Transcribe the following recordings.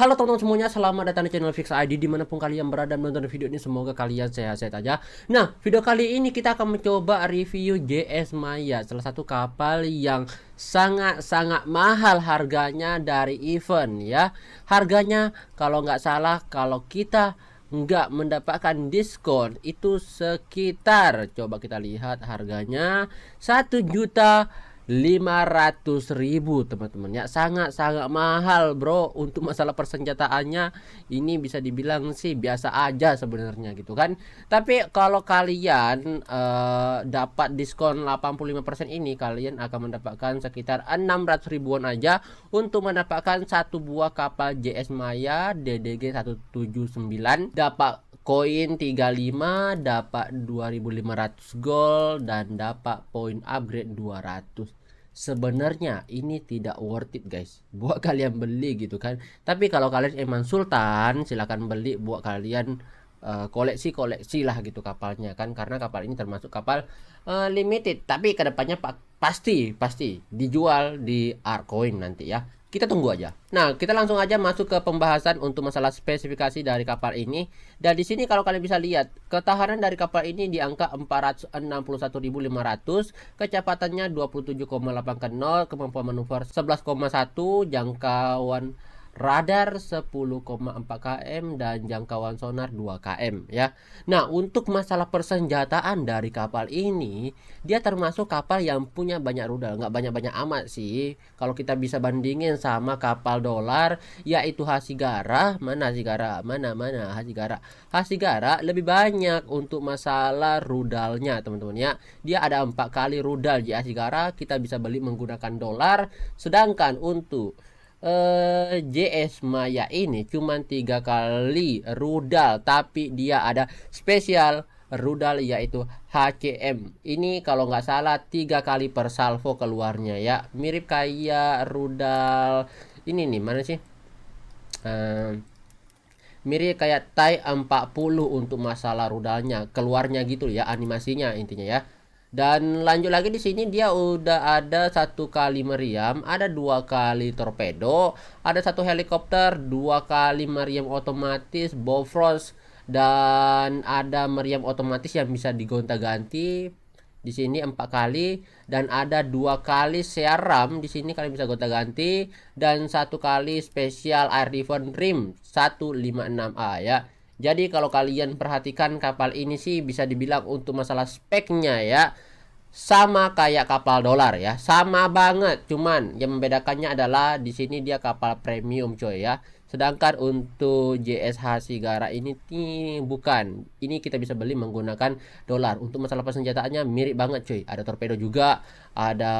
Halo teman-teman semuanya, selamat datang di channel Fix ID dimanapun kalian berada menonton video ini semoga kalian sehat-sehat aja. Nah, video kali ini kita akan mencoba review JS Maya, salah satu kapal yang sangat-sangat mahal harganya dari event ya. Harganya kalau nggak salah kalau kita nggak mendapatkan diskon itu sekitar coba kita lihat harganya 1 juta 500 ribu teman-teman ya sangat-sangat mahal bro untuk masalah persenjataannya ini bisa dibilang sih biasa aja sebenarnya gitu kan tapi kalau kalian uh, dapat diskon 85% ini kalian akan mendapatkan sekitar 600 ribuan aja untuk mendapatkan satu buah kapal JS Maya DDG 179 dapat koin 35 dapat 2500 gold dan dapat poin upgrade 200 sebenarnya ini tidak worth it guys buat kalian beli gitu kan tapi kalau kalian emang sultan silahkan beli buat kalian eh, koleksi-koleksi uh, lah gitu kapalnya kan karena kapal ini termasuk kapal uh, limited tapi kedepannya pa pasti pasti dijual di coin nanti ya kita tunggu aja. Nah, kita langsung aja masuk ke pembahasan untuk masalah spesifikasi dari kapal ini. Dan di sini kalau kalian bisa lihat, ketahanan dari kapal ini di angka 461.500, kecepatannya 27,8 knot, kemampuan manuver 11,1, jangkauan radar 10,4 km dan jangkauan sonar 2 km ya. Nah, untuk masalah persenjataan dari kapal ini, dia termasuk kapal yang punya banyak rudal, nggak banyak-banyak amat sih. Kalau kita bisa bandingin sama kapal dolar yaitu Hasigara, mana Hasigara? Mana mana Hasigara? Hasigara lebih banyak untuk masalah rudalnya, teman-teman ya. Dia ada empat kali rudal di Hasigara, kita bisa beli menggunakan dolar, sedangkan untuk eh, JS Maya ini cuman tiga kali rudal tapi dia ada spesial rudal yaitu HCM ini kalau nggak salah tiga kali per salvo keluarnya ya mirip kayak rudal ini nih mana sih um, mirip kayak Tai 40 untuk masalah rudalnya keluarnya gitu ya animasinya intinya ya dan lanjut lagi di sini dia udah ada satu kali meriam, ada dua kali torpedo, ada satu helikopter, dua kali meriam otomatis, Bofrost dan ada meriam otomatis yang bisa digonta-ganti di sini empat kali dan ada dua kali seram. di sini kalian bisa gonta-ganti dan satu kali spesial air defense rim 156A ya. Jadi kalau kalian perhatikan kapal ini sih bisa dibilang untuk masalah speknya ya sama kayak kapal dolar ya sama banget cuman yang membedakannya adalah di sini dia kapal premium coy ya sedangkan untuk JSH Sigara ini nih, bukan ini kita bisa beli menggunakan dolar untuk masalah persenjataannya mirip banget cuy ada torpedo juga ada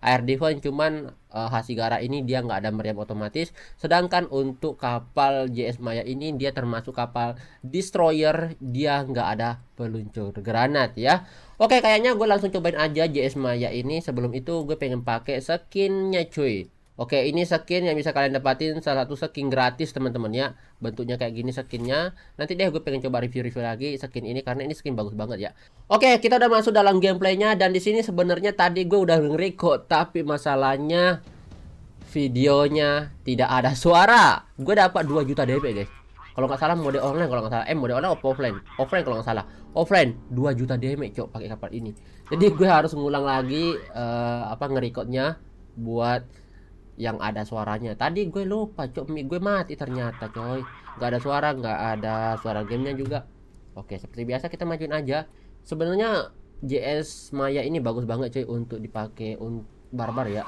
air defense cuman uh, eh, Hasigara ini dia nggak ada meriam otomatis sedangkan untuk kapal JS Maya ini dia termasuk kapal destroyer dia nggak ada peluncur granat ya Oke kayaknya gue langsung cobain aja JS Maya ini sebelum itu gue pengen pakai skinnya cuy Oke, ini skin yang bisa kalian dapatin salah satu skin gratis teman-teman ya. Bentuknya kayak gini skinnya. Nanti deh gue pengen coba review-review lagi skin ini karena ini skin bagus banget ya. Oke, kita udah masuk dalam gameplaynya dan di sini sebenarnya tadi gue udah ngerekod tapi masalahnya videonya tidak ada suara. Gue dapat 2 juta DP guys. Kalau nggak salah mode online kalau nggak salah eh mode online apa offline? Offline kalau nggak salah. Offline 2 juta damage cok pakai kapal ini. Jadi gue harus ngulang lagi uh, apa ngerekodnya buat yang ada suaranya tadi gue lupa cok mi gue mati ternyata coy nggak ada suara nggak ada suara gamenya juga oke seperti biasa kita majuin aja sebenarnya JS Maya ini bagus banget cuy untuk dipakai untuk barbar ya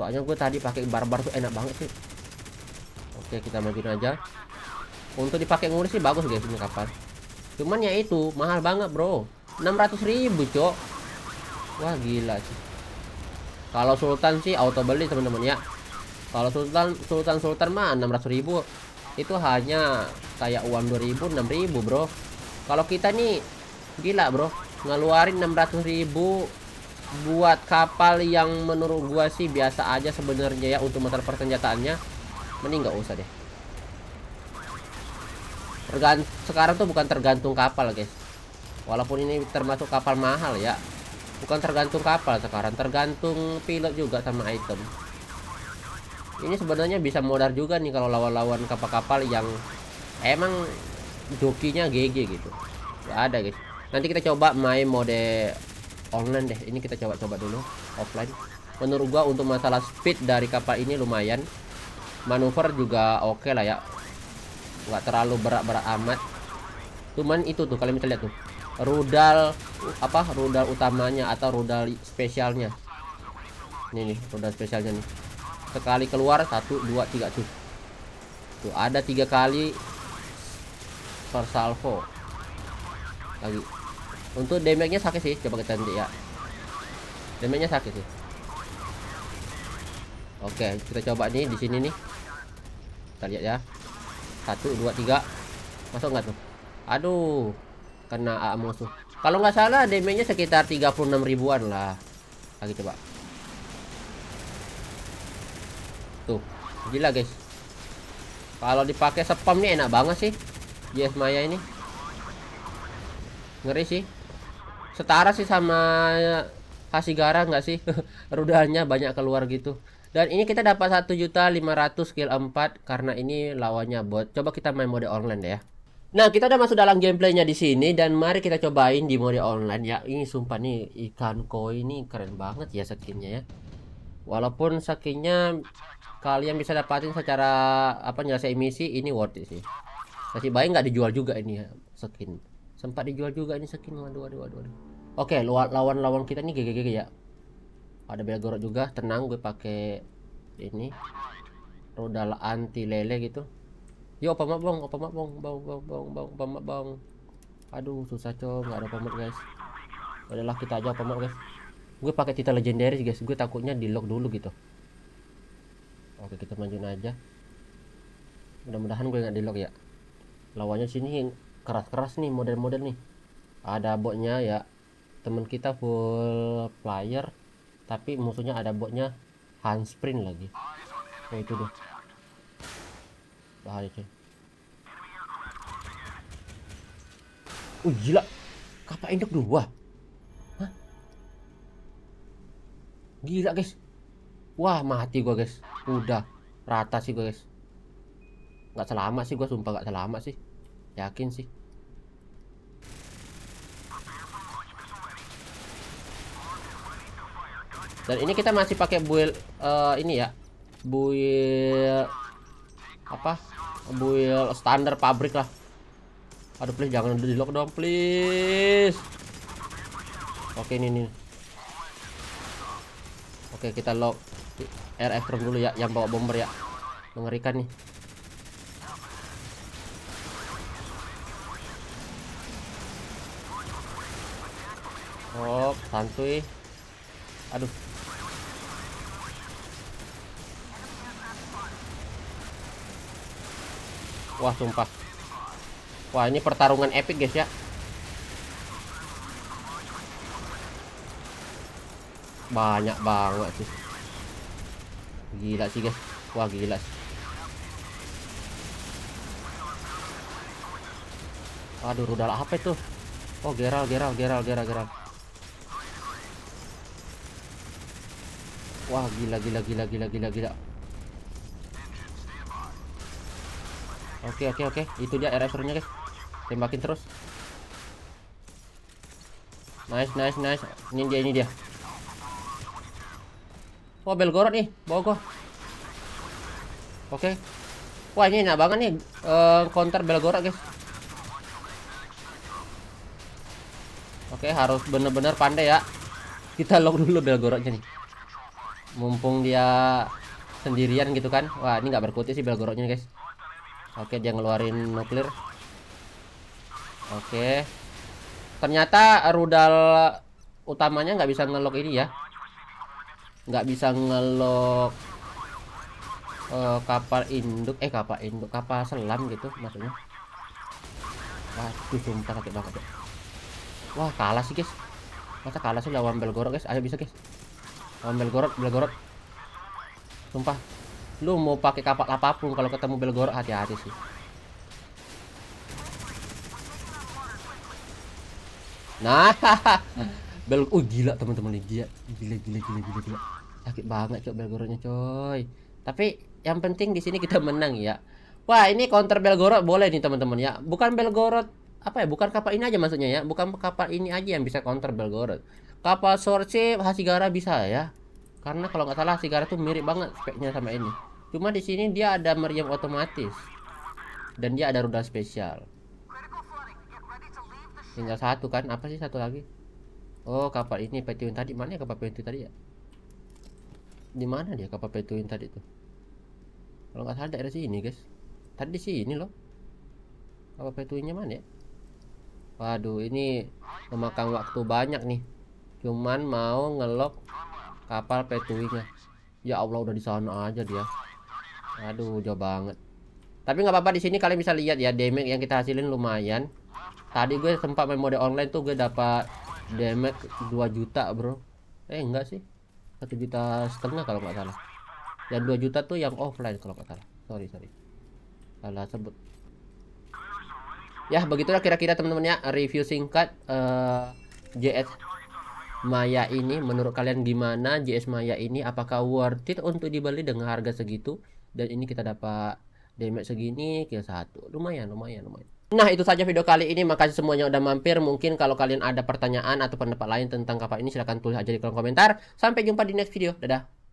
soalnya gue tadi pakai barbar tuh enak banget sih oke kita majuin aja untuk dipakai ngurus sih bagus guys ini kapan cuman ya itu mahal banget bro 600 ribu cok wah gila sih kalau Sultan sih auto beli teman-teman ya. Kalau Sultan Sultan Sultan mah 600.000 itu hanya kayak uang 2000 6000 bro. Kalau kita nih gila bro ngeluarin 600.000 buat kapal yang menurut gua sih biasa aja sebenarnya ya untuk motor persenjataannya mending nggak usah deh Tergant sekarang tuh bukan tergantung kapal guys walaupun ini termasuk kapal mahal ya bukan tergantung kapal sekarang tergantung pilot juga sama item ini sebenarnya bisa modar juga nih kalau lawan-lawan kapal-kapal yang emang jokinya GG gitu nggak ada guys nanti kita coba main mode online deh ini kita coba-coba dulu offline menurut gua untuk masalah speed dari kapal ini lumayan manuver juga oke okay lah ya nggak terlalu berat-berat amat cuman itu tuh kalian bisa lihat tuh rudal apa rudal utamanya atau rudal spesialnya ini nih rudal spesialnya nih sekali keluar satu dua tiga tuh tuh ada tiga kali per salvo lagi untuk damage-nya sakit sih coba kita nanti ya damage-nya sakit sih oke kita coba nih di sini nih kita lihat ya satu dua tiga masuk nggak tuh aduh kena AA musuh kalau nggak salah damage-nya sekitar 36 ribuan lah gitu pak tuh gila guys kalau dipakai spam nih enak banget sih Yes Maya ini ngeri sih setara sih sama Hasigara nggak sih rudalnya banyak keluar gitu dan ini kita dapat 1.500 skill 4 karena ini lawannya bot coba kita main mode online deh ya Nah, kita udah masuk dalam gameplaynya di sini dan mari kita cobain di mode online ya. Ini sumpah nih ikan koi ini keren banget ya skinnya ya. Walaupun skinnya kalian bisa dapatin secara apa nyelesai misi ini worth it sih. Masih baik nggak dijual juga ini ya skin. Sempat dijual juga ini skin. Waduh waduh waduh. waduh. Oke, lawan-lawan kita nih GGG ya. Ada Belgorod juga, tenang gue pakai ini rodal anti lele gitu. Yo, pamat bong, pamat bong, bong, bong, bong, bong, pamat bong. Aduh, susah cow, nggak ada pamat guys. adalah kita aja pamat guys. Gue pakai cita legendaris guys, gue takutnya di lock dulu gitu. Oke, kita maju aja. Mudah-mudahan gue nggak di lock ya. Lawannya sini keras-keras nih model-model nih. Ada botnya ya. Temen kita full player, tapi musuhnya ada botnya handsprint lagi. Oh itu deh bahaya cuy Oh gila, kapal induk dua. Hah? Gila guys. Wah mati gua guys. Udah rata sih gua guys. Gak selamat sih gua sumpah gak selamat sih. Yakin sih. Dan ini kita masih pakai build uh, eh, ini ya. Build apa? Build standar pabrik lah. Aduh please jangan di lock dong please. Oke ini nih. Oke kita lock RF Storm dulu ya yang bawa bomber ya. Mengerikan nih. Oh, santuy. Aduh. Wah, sumpah. Wah ini pertarungan epic guys ya Banyak banget sih Gila sih guys Wah gila sih Aduh rudal apa itu Oh geral geral geral geral geral Wah gila gila gila gila gila gila Oke okay, oke okay, oke okay. Itu dia nya guys tembakin terus nice nice nice ini dia ini dia wah belgorod nih bawa gua oke okay. wah ini enak banget nih uh, counter belgorod guys oke okay, harus bener-bener pandai ya kita lock dulu belgorodnya nih mumpung dia sendirian gitu kan wah ini nggak berkutik sih belgorodnya guys oke okay, dia ngeluarin nuklir Oke. Ternyata rudal utamanya nggak bisa ngelok ini ya. Nggak bisa ngelok uh, eh, kapal induk eh kapal induk kapal selam gitu maksudnya. Waduh, sumpah kaget banget. Wah, kalah sih, guys. Masa kalah sih lawan Belgorod, guys? Ayo bisa, guys. Lawan Belgorod, Belgorod. Sumpah. Lu mau pakai kapal apapun kalau ketemu Belgorod hati-hati sih. Nah. bel oh gila teman-teman nih gila. gila gila gila gila gila. Sakit banget cok bel coy. Tapi yang penting di sini kita menang ya. Wah, ini counter Belgorod boleh nih teman-teman ya. Bukan Belgorod apa ya? Bukan kapal ini aja maksudnya ya. Bukan kapal ini aja yang bisa counter Belgorod. Kapal Sorce Hasigara bisa ya. Karena kalau nggak salah Hasigara tuh mirip banget speknya sama ini. Cuma di sini dia ada meriam otomatis. Dan dia ada rudal spesial tinggal satu kan apa sih satu lagi oh kapal ini petuin tadi mana ya kapal petuin tadi ya di mana dia kapal petuin tadi tuh kalau nggak salah daerah sini guys tadi sih ini loh kapal petuinnya mana ya waduh ini memakan waktu banyak nih cuman mau ngelok kapal petuinnya ya Allah udah di sana aja dia aduh jauh banget tapi nggak apa-apa di sini kalian bisa lihat ya damage yang kita hasilin lumayan tadi gue sempat main mode online tuh gue dapat damage 2 juta bro eh enggak sih satu juta setengah kalau nggak salah dan 2 juta tuh yang offline kalau nggak salah sorry sorry salah sebut ya begitulah kira-kira teman-teman ya review singkat uh, eh, JS Maya ini menurut kalian gimana JS Maya ini apakah worth it untuk dibeli dengan harga segitu dan ini kita dapat damage segini kill satu lumayan lumayan lumayan Nah itu saja video kali ini Makasih semuanya udah mampir Mungkin kalau kalian ada pertanyaan atau pendapat lain tentang kapal ini Silahkan tulis aja di kolom komentar Sampai jumpa di next video Dadah